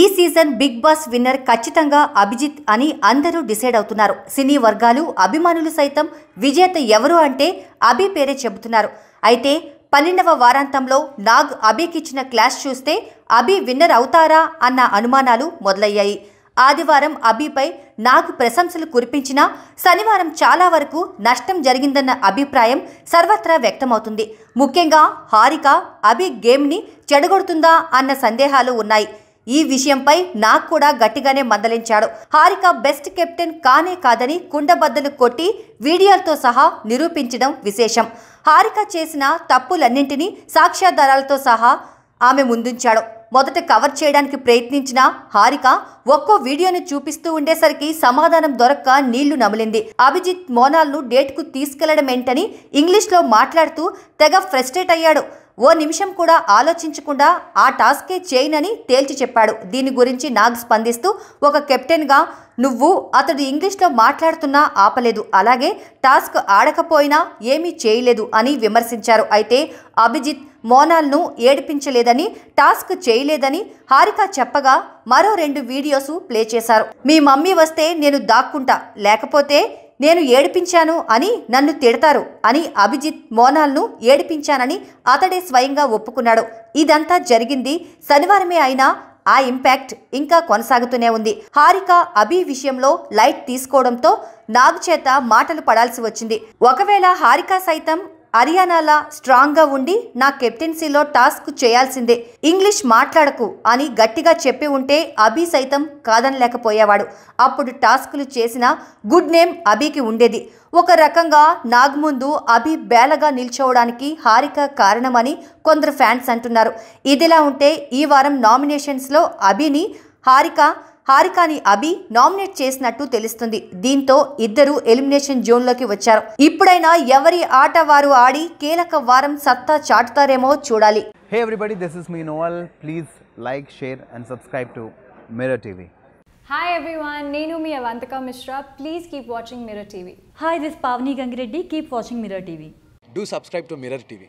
ఈ season big boss winner ఖచ్చితంగా అభిజిత్ అని అందరూ డిసైడ్ అవుతున్నారు సినీ వర్గాలు అభిమానులు సైతం విజేత ఎవరు అంటే అభి పేరే చెబుతున్నారు అయితే పన్నెండవ వారాంతంలో నాగ్ అభికిచ్చిన క్లాష్ చూస్తే అభి విన్నర్ అవుతారా అన్న అనుమానాలు మొదలయ్యాయి ఆదివారం అభిపై నాగ్ ప్రశంసలు కురిపించినా శనివారం చాలా వరకు నష్టం జరిగిందన్న అభిప్రాయం సర్వత్రా వ్యక్తమవుతుంది ముఖ్యంగా హారిక అభి గేమ్ని చెడగొడుతుందా అన్న సందేహాలు ఉన్నాయి ఈ విషయంపై నాకు కూడా గట్టిగానే మందలించాడు హారిక బెస్ట్ కెప్టెన్ కానే కాదని కుండబద్దలు కొట్టి వీడియోలతో సహా నిరూపించడం విశేషం హారిక చేసిన తప్పులన్నింటినీ సాక్ష్యాధారాలతో సహా ఆమె ముందుంచాడు మొదట కవర్ చేయడానికి ప్రయత్నించిన హారిక ఒక్కో వీడియోను చూపిస్తూ ఉండేసరికి సమాధానం దొరక్క నీళ్లు నమిలింది అభిజిత్ మోనాల్ను డేట్కు తీసుకెళ్లడం ఏంటని ఇంగ్లీష్లో మాట్లాడుతూ తెగ ఫ్రస్ట్రేట్ అయ్యాడు ఓ నిమిషం కూడా ఆలోచించకుండా ఆ టాస్కే చేయనని తేల్చి చెప్పాడు దీని గురించి నాగ్ స్పందిస్తూ ఒక కెప్టెన్గా నువ్వు అతడు ఇంగ్లీష్లో మాట్లాడుతున్నా ఆపలేదు అలాగే టాస్క్ ఆడకపోయినా ఏమీ చేయలేదు అని విమర్శించారు అయితే అభిజిత్ మోనాల్ను ఏడిపించలేదని టాస్క్ చేయలేదని హారిక చెప్పగా మరో రెండు వీడియోస్ ప్లే చేశారు మీ మమ్మీ వస్తే నేను దాక్కుంటా లేకపోతే నేను ఏడిపించాను అని నన్ను తిడతారు అని అభిజిత్ మోనాల్ను ఏడిపించానని అతడే స్వయంగా ఒప్పుకున్నాడు ఇదంతా జరిగింది శనివారమే అయినా ఆ ఇంపాక్ట్ ఇంకా కొనసాగుతూనే ఉంది హారిక అభి విషయంలో లైట్ తీసుకోవడంతో నాగ్ చేత మాటలు పడాల్సి వచ్చింది ఒకవేళ హారిక సైతం హర్యానాలా స్ట్రాంగ్గా ఉండి నా కెప్టెన్సీలో టాస్క్ చేయాల్సిందే ఇంగ్లీష్ మాట్లాడకు అని గట్టిగా చెప్పి ఉంటే అభి సైతం కాదనలేకపోయేవాడు అప్పుడు టాస్కులు చేసిన గుడ్ నేమ్ అభికి ఉండేది ఒక రకంగా నాగ్ ముందు అభి బేలగా నిల్చోవడానికి హారిక కారణమని కొందరు ఫ్యాన్స్ అంటున్నారు ఇదిలా ఉంటే ఈ వారం నామినేషన్స్లో అభిని హారిక హారికాని అభి నామినేట్ చేసినట్టు తెలుస్తుంది దీంతో ఇద్దరు ఎలిమినేషన్ జోన్లోకి వచ్చారు ఇప్పుడైనా ఎవరి ఆట వారు ఆడి కీలక వారం సత్తా చాటుతారేమో చూడాలి hey this is me novel please like share and subscribe to Mirror TV hi everyone నేను మీ Avantika Mishra please keep watching Mirror TV hi this Pavani Gangireddy keep watching Mirror TV do subscribe to Mirror TV